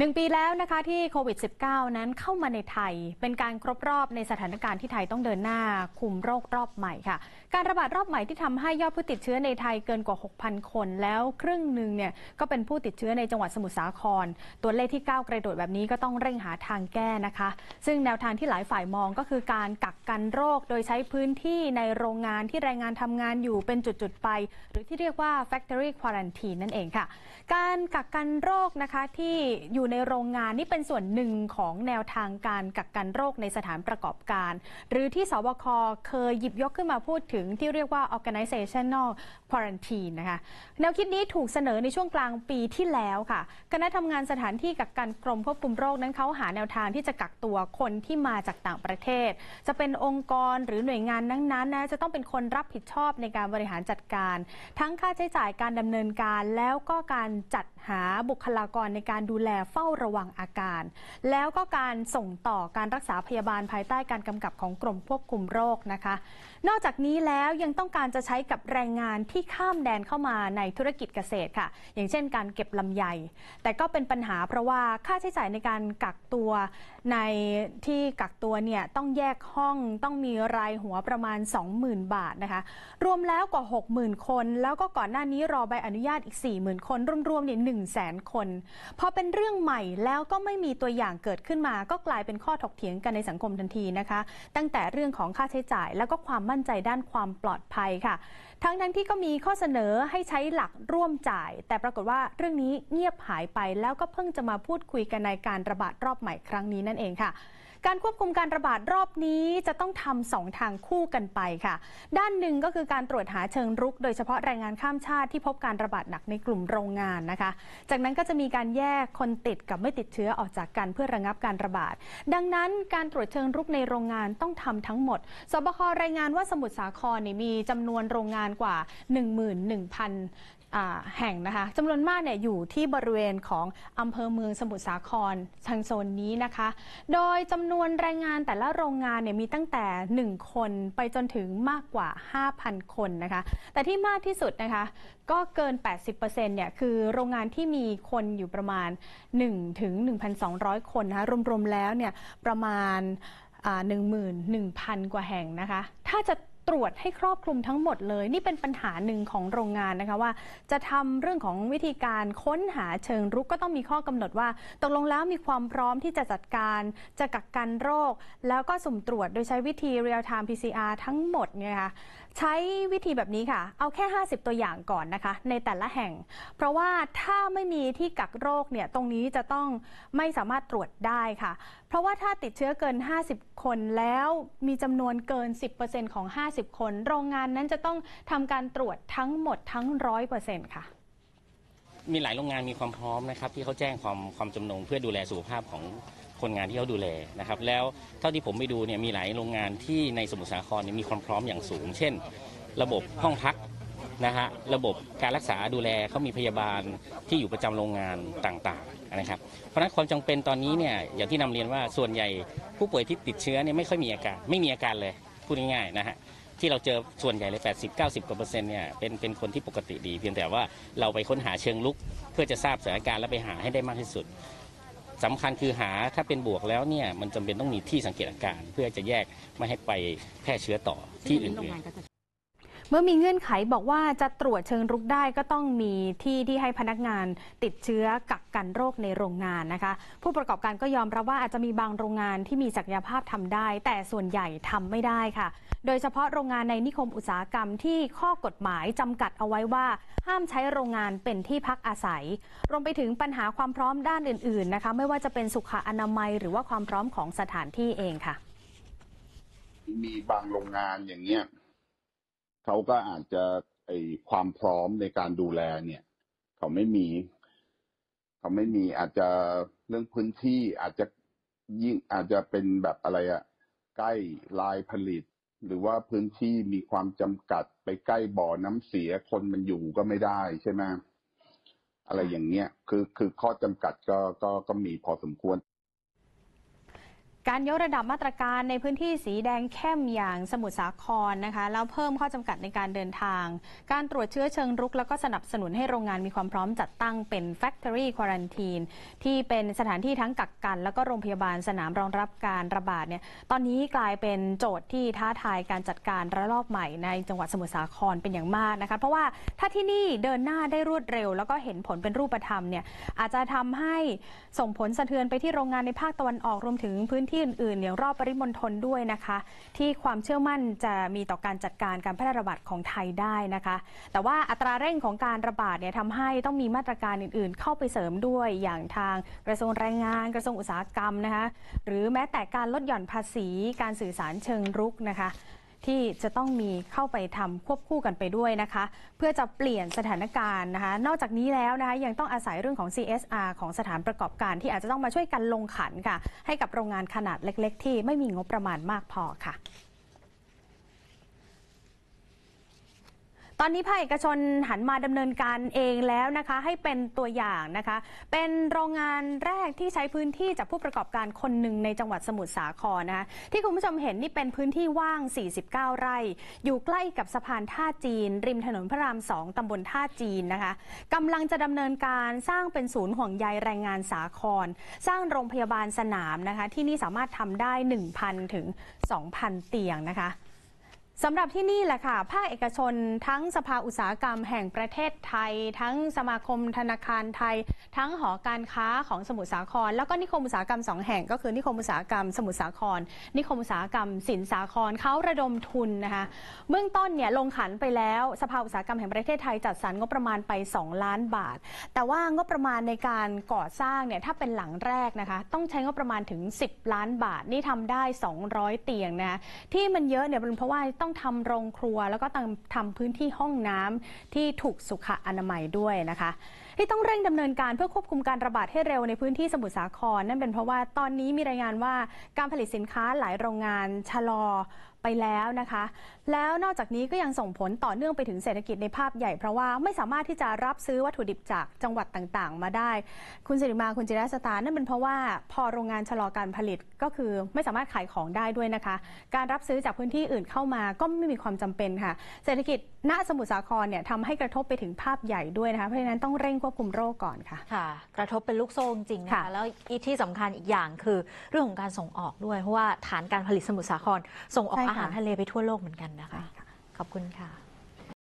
หนึ่งปีแล้วนะคะที่โควิด -19 นั้นเข้ามาในไทย เป็นการครบรอบในสถานการณ์ที่ไทย ต้องเดินหน้าคุมโรครอบใหม่ค่ะการระบาดรอบใหม่ที่ทำให้ยอดผู้ติดเชื้อในไทยเกินกว่า 6,000 คน แล้วครึ่งหนึ่งเนี่ยก็เป็นผู้ติดเชื้อในจังหวัดสมุทรสาคร ตัวเลขที่ก้าวกระโดดแบบนี้ก็ต้องเร่งหาทางแก้นะคะ ซึ่งแนวทางที่หลายฝ่ายมองก็คือการกักกันโรคโดยใช้พื้นที่ในโรงงานที่แรงงานทำงานอยู่เป็นจุดๆไปหรือที่เรียกว่า factory quarantine นั่นเองค่ะการกักกันโรคนะคะที่อยู่ในโรงงานนี่เป็นส่วนหนึ่งของแนวทางการกักกันโรคในสถานประกอบการ หรือที่สวคเคยหยิบยกขึ้นมาพูดถึงที่เรียกว่า organizational quarantine นะคะแนวคิดนี้ถูกเสนอในช่วงกลางปีที่แล้วค่ะ คณะทำงานสถานที่กักกันกรมควบคุมโรคนั้นเขาหาแนวทางที่จะกักตัวคนที่มาจากต่างประเทศ จะเป็นองค์กรหรือหน่วยงานนั้นๆนะจะต้องเป็นคนรับผิดชอบในการบริหารจัดการ ทั้งค่าใช้จ่ายการดาเนินการแล้วก็การจัดหาบุคลากรในการดูแลเฝฝ้าระวังอาการ แล้วก็การส่งต่อการรักษาพยาบาลภายใต้การกำกับของกรมควบคุมโรคนะคะ นอกจากนี้แล้วยังต้องการจะใช้กับแรงงานที่ข้ามแดนเข้ามาในธุรกิจเกษตรค่ะ อย่างเช่นการเก็บลำไย แต่ก็เป็นปัญหาเพราะว่าค่าใช้จ่ายในการกักตัวในที่กักตัวเนี่ยต้องแยกห้องต้องมีรายหัวประมาณ 20,000 บาทนะคะ รวมแล้วกว่า 60,000 คน แล้วก็ก่อนหน้านี้รอใบอนุญาตอีก 40,000 คนรวมๆเนี่ย1 0 0 0 0 0 คน พอเป็นเรื่องใหม่แล้วก็ไม่มีตัวอย่างเกิดขึ้นมา ก็กลายเป็นข้อถกเถียงกันในสังคมทันทีนะคะ ตั้งแต่เรื่องของค่าใช้จ่ายแล้วก็ความมั่นใจด้านความปลอดภัยค่ะ ทั้งนั้นที่ก็มีข้อเสนอให้ใช้หลักร่วมจ่าย แต่ปรากฏว่าเรื่องนี้เงียบหายไปแล้วก็เพิ่งจะมาพูดคุยกันในการระบาดรอบใหม่ครั้งนี้นั่นเองค่ะการควบคุมการระบาดรอบนี้จะต้องทำสองทางคู่กันไปค่ะ ด้านหนึ่งก็คือการตรวจหาเชิงรุก โดยเฉพาะแรงงานข้ามชาติที่พบการระบาดหนักในกลุ่มโรงงานนะคะ จากนั้นก็จะมีการแยกคนติดกับไม่ติดเชื้อออกจากกันเพื่อระงับการระบาด ดังนั้นการตรวจเชิงรุกในโรงงานต้องทำทั้งหมดสบครายงานว่าสมุทรสาครมีจำานวนโรงงานกว่า 1 1 0 0 0แห่งนะคะจำนวนมากเนี่ยอยู่ที่บริเวณของอำเภอเมืองสมุทรสาครทางโซนนี้นะคะ โดยจำนวนแรงงานแต่ละโรงงานเนี่ยมีตั้งแต่ 1 คนไปจนถึงมากกว่า 5,000 คนนะคะ แต่ที่มากที่สุดนะคะก็เกิน 80%เนี่ยคือโรงงานที่มีคนอยู่ประมาณ1ถึง1,200 คนนะคะรวมๆแล้วเนี่ยประมาณ11,000 กว่าแห่งนะคะถ้าจะตรวจให้ครอบคลุมทั้งหมดเลย นี่เป็นปัญหาหนึ่งของโรงงานนะคะว่าจะทำเรื่องของวิธีการค้นหาเชิงรุก ก็ต้องมีข้อกำหนดว่าตกลงแล้วมีความพร้อมที่จะจัดการจะกักกันโรค แล้วก็สุ่มตรวจโดยใช้วิธี real time PCR ทั้งหมดเนี่ยค่ะใช้วิธีแบบนี้ค่ะ เอาแค่ 50 ตัวอย่างก่อนนะคะ ในแต่ละแห่ง เพราะว่าถ้าไม่มีที่กักโรคเนี่ยตรงนี้จะต้องไม่สามารถตรวจได้ค่ะ เพราะว่าถ้าติดเชื้อเกิน 50 คนแล้วมีจำนวนเกิน10%ของ50 90คนโรงงานนั้นจะต้องทำการตรวจทั้งหมดทั้ง 100%ค่ะ มีหลายโรงงานมีความพร้อมนะครับ ที่เขาแจ้งความ ความจำนงเพื่อดูแลสุขภาพของคนงานที่เขาดูแลนะครับแล้วเท่าที่ผมไปดูเนี่ยมีหลายโรงงานที่ในสมุทรสาครีมีความพร้อมอย่างสูง เช่น ระบบห้องพักนะฮะระบบการรักษาดูแลเขามีพยาบาลที่อยู่ประจำโรงงานต่างๆนะครับเพราะะนั้นความจำเป็นตอนนี้เนี่ยอย่างที่นำเรียนว่าส่วนใหญ่ผู้ป่วยที่ติดเชื้อเนี่ยไม่ค่อยมีอาการไม่มีอาการเลยพูดง่ายๆนะฮะที่เราเจอส่วนใหญ่เลย80 90กว่าเปอร์เซ็นต์เนี่ยเป็นเป็นคนที่ปกติดี เพียงแต่ว่าเราไปค้นหาเชิงลุกเพื่อจะทราบสถานการณ์และไปหาให้ได้มากที่สุดสำคัญคือหาถ้าเป็นบวกแล้วเนี่ยมันจำเป็นต้องมีที่สังเกตอาการ เพื่อจะแยกไม่ให้ไปแพร่เชื้อต่อที่อื่นๆเมื่อมีเงื่อนไขบอกว่าจะตรวจเชิงรุกได้ก็ต้องมีที่ที่ให้พนักงานติดเชื้อกักกันโรคในโรงงานนะคะผู้ประกอบการก็ยอมรับว่าอาจจะมีบางโรงงานที่มีศักยภาพทำได้ แต่ส่วนใหญ่ทำไม่ได้ค่ะ โดยเฉพาะโรงงานในนิคมอุตสาหกรรมที่ข้อกฎหมายจำกัดเอาไว้ว่าห้ามใช้โรงงานเป็นที่พักอาศัยรวมไปถึงปัญหาความพร้อมด้านอื่นๆนะคะไม่ว่าจะเป็นสุขอนามัยหรือว่าความพร้อมของสถานที่เองค่ะ มีบางโรงงานอย่างเงี้ยเขาก็อาจจะไอความพร้อมในการดูแลเนี่ย เขาไม่มี เขาไม่มีอาจจะเรื่องพื้นที่อาจจะยิ่งอาจจะเป็นแบบอะไรอะใกล้ลายผลิตหรือว่าพื้นที่มีความจำกัดไปใกล้บ่อน้ำเสียคนมันอยู่ก็ไม่ได้ใช่ไหมอะไรอย่างเงี้ยคือคือข้อจำกัดก็ก็ก็มีพอสมควรการยกระดับมาตรการในพื้นที่สีแดงเข้มอย่างสมุทรสาครนะคะแล้วเพิ่มข้อจำกัดในการเดินทาง การตรวจเชื้อเชิงรุก แล้วก็สนับสนุนให้โรงงานมีความพร้อมจัดตั้งเป็น Factory Quarantine ที่เป็นสถานที่ทั้งกักกัน แล้วก็โรงพยาบาลสนามรองรับการระบาดเนี่ยตอนนี้กลายเป็นโจทย์ที่ท้าทายการจัดการระลอกใหม่ในจังหวัดสมุทรสาครเป็นอย่างมากนะคะเพราะว่าถ้าที่นี่เดินหน้าได้รวดเร็ว แล้วก็เห็นผลเป็นรูปธรรมเนี่ยอาจจะทำให้ส่งผลสะเทือนไปที่โรงงานในภาคตะวันออกรวมถึงพื้นที่ที่อื่นๆเนี่ยรอบปริมณฑลด้วยนะคะ ที่ความเชื่อมั่นจะมีต่อการจัดการการแพร่ระบาดของไทยได้นะคะ แต่ว่าอัตราเร่งของการระบาดเนี่ยทำให้ต้องมีมาตรการอื่นๆเข้าไปเสริมด้วยอย่างทางกระทรวงแรงงานกระทรวงอุตสาหกรรมนะคะ หรือแม้แต่การลดหย่อนภาษีการสื่อสารเชิงรุกนะคะที่จะต้องมีเข้าไปทำควบคู่กันไปด้วยนะคะ เพื่อจะเปลี่ยนสถานการณ์นะคะ นอกจากนี้แล้วนะคะ ยังต้องอาศัยเรื่องของ CSR ของสถานประกอบการที่อาจจะต้องมาช่วยกันลงขันค่ะ ให้กับโรงงานขนาดเล็กๆ ที่ไม่มีงบประมาณมากพอค่ะตอนนี้ภาคเอกชนหันมาดำเนินการเองแล้วนะคะ ให้เป็นตัวอย่างนะคะ เป็นโรงงานแรกที่ใช้พื้นที่จากผู้ประกอบการคนหนึ่งในจังหวัดสมุทรสาครนะคะ ที่คุณผู้ชมเห็นนี่เป็นพื้นที่ว่าง 49 ไร่ อยู่ใกล้กับสะพานท่าจีน ริมถนนพระรามสองตำบลท่าจีนนะคะกำลังจะดำเนินการสร้างเป็นศูนย์ห่วงใยแรงงานสาคร สร้างโรงพยาบาลสนามนะคะ ที่นี่สามารถทำได้ 1,000 ถึง 2,000 เตียงนะคะสำหรับที่นี่แหละค่ะภาคเอกชนทั้งสภาอุตสาหกรรมแห่งประเทศไทย ทั้งสมาคมธนาคารไทย ทั้งหอการค้าของสมุทรสาคร แล้วก็นิคมอุตสาหกรรมสองแห่ง ก็คือนิคมอุตสาหกรรมสมุทรสาคร นิคมอุตสาหกรรมสินสาครเขาระดมทุนนะคะเบื้องต้นเนี่ยลงขันไปแล้ว สภาอุตสาหกรรมแห่งประเทศไทยจัดสรรงบประมาณไป 2 ล้านบาท แต่ว่างบประมาณในการก่อสร้างเนี่ยถ้าเป็นหลังแรกนะคะต้องใช้งบประมาณถึง 10ล้านบาทนี่ทำได้ 200 เตียงนะะที่มันเยอะเนี่ยเป็นเพราะว่าต้องต้องทำโรงครัวแล้วก็ทำพื้นที่ห้องน้ำที่ถูกสุขอนามัยด้วยนะคะ ที่ต้องเร่งดำเนินการเพื่อควบคุมการระบาดให้เร็วในพื้นที่สมุทรสาครนั่นเป็นเพราะว่าตอนนี้มีรายงานว่าการผลิตสินค้าหลายโรงงานชะลอไปแล้วนะคะ แล้วนอกจากนี้ก็ยังส่งผลต่อเนื่องไปถึงเศรษฐกิจในภาพใหญ่เพราะว่าไม่สามารถที่จะรับซื้อวัตถุดิบจากจังหวัดต่างๆ มาได้ คุณสิริมา คุณจิรัสตานั่นเป็นเพราะว่าพอโรงงานชะลอการผลิตก็คือไม่สามารถขายของได้ด้วยนะคะ การรับซื้อจากพื้นที่อื่นเข้ามาก็ไม่มีความจำเป็นค่ะ เศรษฐกิจณสมุทรสาครเนี่ยทำให้กระทบไปถึงภาพใหญ่ด้วยนะคะ เพราะฉะนั้นต้องเร่งควบคุมโรคก่อนค่ะ ค่ะ กระทบเป็นลูกโซ่จริงนะคะคะ แล้วอีกที่สำคัญอีกอย่างคือเรื่องของการส่งออกด้วย เพราะว่าฐานการผลิตสมุทรสาคร ส่งออกอาหารทะเลไปทั่วโลกเหมือนกันนะคะ ขอบคุณค่ะ